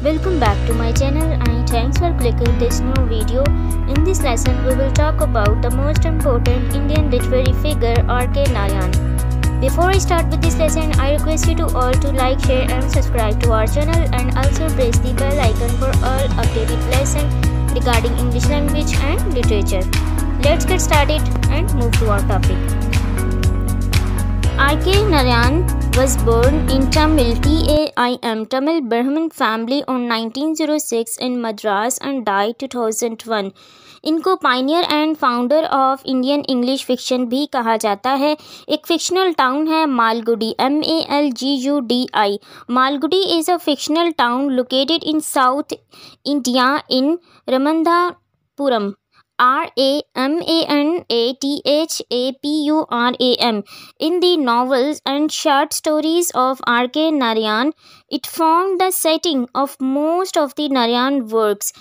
Welcome back to my channel and thanks for clicking this new video. In this lesson we will talk about the most important Indian literary figure R.K. Nayan. Before I start with this lesson, I request you to all to like, share and subscribe to our channel and also press the bell icon for all updated lesson regarding English language and literature. Let's get started and move to our topic. R.K. Narayan was born in Tamil TAIM Tamil Brahmin family on 1906 in Madras and died 2001. इनको pioneer and founder of Indian English fiction भी कहा जाता है एक fictional town है Malgudi M A L G U D I Malgudi is a fictional town located in South India in रमंदापुरम R A M A N A T H A P U R A M. In the novels and short stories of R K Narayan, it formed the setting of most of the Narayan works.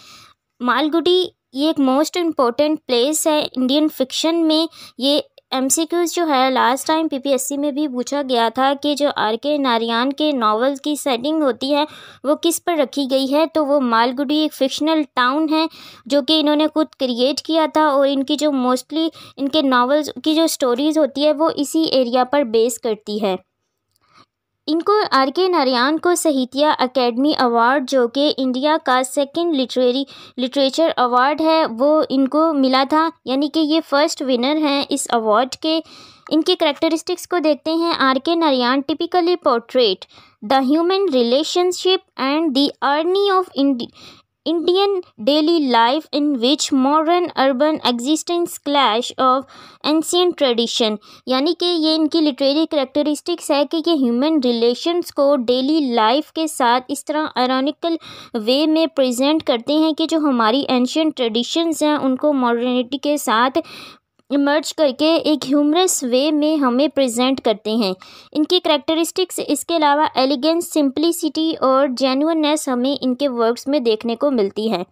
Malgudi ये एक most important place है Indian fiction में ये M जो है last time PPSC में भी पूछा गया था कि जो आर के नारियान के नावल की सेटिंग होती है वो किस पर रखी गई है तो वो मालगुडी एक फिक्शनल टाउन है जो कि इन्होंने खुद क्रिएट किया था और इनकी जो मोस्टली इनके नावल्स की जो स्टोरीज़ होती है वो इसी एरिया पर बेस करती है इनको आर के नारायण को साहित्य अकेडमी अवार्ड जो कि इंडिया का सेकंड लिटरेरी लिटरेचर अवार्ड है वो इनको मिला था यानी कि ये फर्स्ट विनर हैं इस अवार्ड के इनके करेक्टरिस्टिक्स को देखते हैं R K Narayan typically portrait the human relationship and दर्नी irony of Indian daily life in which modern urban existence clash of ancient tradition यानी कि ये इनकी लिटरेरी करेक्टरिस्टिक्स है कि ये ह्यूमन रिलेशंस को डेली लाइफ के साथ इस तरह आयरॉनिकल वे में प्रेजेंट करते हैं कि जो हमारी एंशंट ट्रेडिशंस हैं उनको मॉडर्निटी के साथ इमर्ज करके एक ह्यूमरस वे में हमें प्रेजेंट करते हैं इनकी करेक्टरिस्टिक्स इसके अलावा एलिगेंस सिंप्लिसिटी और जेनुनस हमें इनके वर्क्स में देखने को मिलती है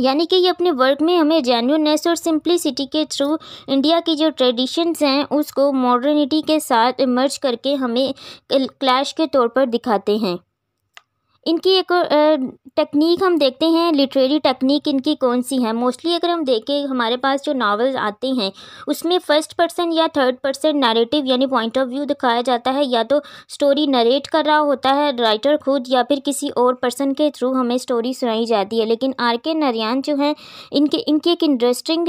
यानी कि ये अपने वर्क में हमें जेन्यूनस और सिंप्लिसिटी के थ्रू इंडिया की जो ट्रेडिशंस हैं उसको मॉडर्निटी के साथ इमर्ज करके हमें क्लैश के तौर पर दिखाते हैं इनकी एक टेक्निक हम देखते हैं लिटरेरी टेक्निक इनकी कौन सी है मोस्टली अगर हम देखें हमारे पास जो नावल्स आते हैं उसमें फ़र्स्ट पर्सन या थर्ड पर्सन नैरेटिव यानी पॉइंट ऑफ व्यू दिखाया जाता है या तो स्टोरी नरेट कर रहा होता है राइटर खुद या फिर किसी और पर्सन के थ्रू हमें स्टोरी सुनाई जाती है लेकिन आर के नरियान जो हैं इनके इनकी एक इंटरेस्टिंग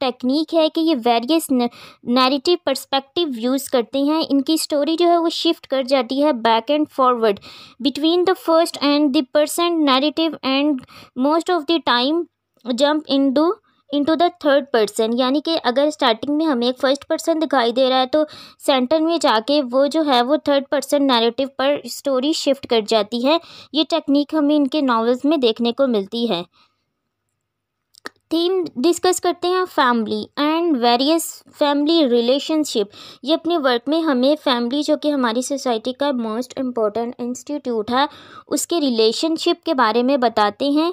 टेक्निक है कि ये वेरियस नरेटिव पर्सपेक्टिव यूज़ करते हैं इनकी स्टोरी जो है वो शिफ्ट कर जाती है back and forward between the first and the percent narrative and most of the time jump into into the third person यानी कि अगर स्टार्टिंग में हमें एक फर्स्ट पर्सन दिखाई दे रहा है तो सेंटर में जाके वो जो है वो थर्ड पर्सन नैरेटिव पर स्टोरी शिफ्ट कर जाती है ये टेक्निक हमें इनके नॉवेल्स में देखने को मिलती है थीम डिस्कस करते हैं family and and various family relationship ये अपने वर्क में हमें फैमिली जो कि हमारी सोसाइटी का मोस्ट इम्पॉर्टेंट इंस्टीट्यूट है उसके रिलेशनशिप के बारे में बताते हैं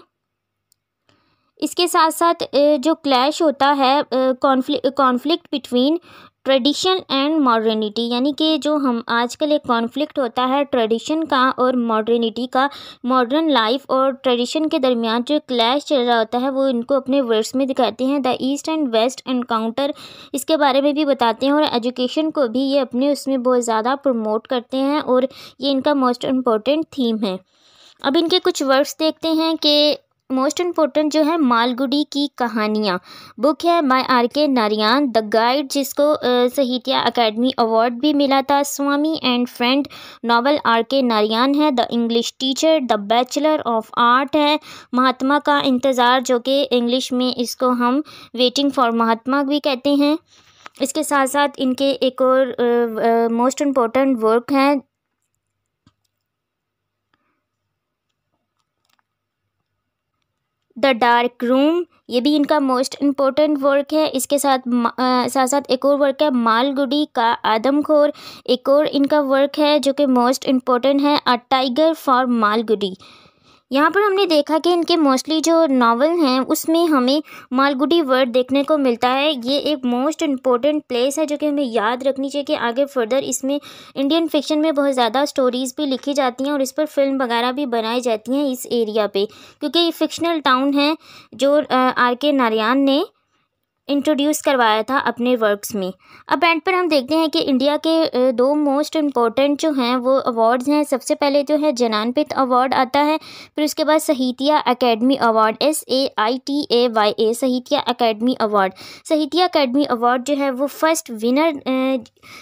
इसके साथ साथ जो क्लैश होता है conflict between tradition and modernity यानी कि जो हम आजकल एक कॉन्फ्लिक्ट होता है ट्रेडिशन का और मॉडर्निटी का मॉडर्न लाइफ और ट्रेडिशन के दरमियान जो क्लैश चल रहा होता है वो इनको अपने वर्ड्स में दिखाते हैं the East and West encounter इसके बारे में भी बताते हैं और एजुकेशन को भी ये अपने उसमें बहुत ज़्यादा प्रमोट करते हैं और ये इनका मोस्ट इम्पॉर्टेंट थीम है अब इनके कुछ वर्ड्स देखते हैं कि मोस्ट इम्पोर्टेंट जो है मालगुडी की कहानियाँ बुक है माई आर के नारियान द गाइड जिसको साहित्य अकेडमी अवार्ड भी मिला था Swami and friend novel R K Narayan है the English teacher the bachelor of art है महात्मा का इंतज़ार जो कि इंग्लिश में इसको हम वेटिंग फॉर महात्मा भी कहते हैं इसके साथ साथ इनके एक और मोस्ट इम्पोर्टेंट वर्क हैं द डार्क रूम ये भी इनका मोस्ट इम्पोर्टेंट वर्क है इसके साथ आ, साथ साथ एक और वर्क है मालगुडी का आदमखोर एक और इनका वर्क है जो कि मोस्ट इम्पोर्टेंट है अ टाइगर फॉर मालगुडी यहाँ पर हमने देखा कि इनके मोस्टली जो नावल हैं उसमें हमें मालगुडी वर्ड देखने को मिलता है ये एक मोस्ट इम्पॉर्टेंट प्लेस है जो कि हमें याद रखनी चाहिए कि आगे फर्दर इसमें इंडियन फिक्शन में बहुत ज़्यादा स्टोरीज़ भी लिखी जाती हैं और इस पर फिल्म वगैरह भी बनाई जाती हैं इस एरिया पे क्योंकि ये फिक्शनल टाउन है जो आर के नारायण ने इंट्रोड्यूस करवाया था अपने वर्क्स में अब एंड पर हम देखते हैं कि इंडिया के दो मोस्ट इम्पॉर्टेंट जो हैं वो अवार्ड्स हैं सबसे पहले जो है जनानपित अवार्ड आता है फिर उसके बाद Sahitya academy award S A I T A Y A Sahitya academy award Sahitya academy award जो है वो फर्स्ट विनर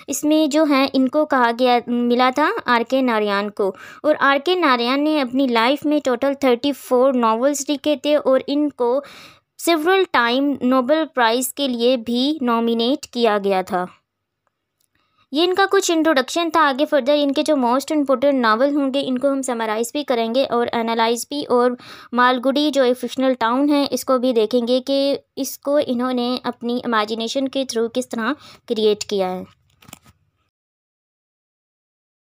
इसमें जो है इनको कहा गया मिला था आर के नारायण को और आर के नारायण ने अपनी लाइफ में टोटल थर्टी फोर नावल्स लिखे थे और इनको सिवरल टाइम नोबेल प्राइज़ के लिए भी नॉमिनेट किया गया था ये इनका कुछ इंट्रोडक्शन था आगे फर्दर इनके जो मोस्ट इम्पोर्टेंट नावल होंगे इनको हम समराइज़ भी करेंगे और एनालाइज भी और मालगुडी जो एक फिक्शनल टाउन है इसको भी देखेंगे कि इसको इन्होंने अपनी इमेजिनेशन के थ्रू किस तरह क्रिएट किया है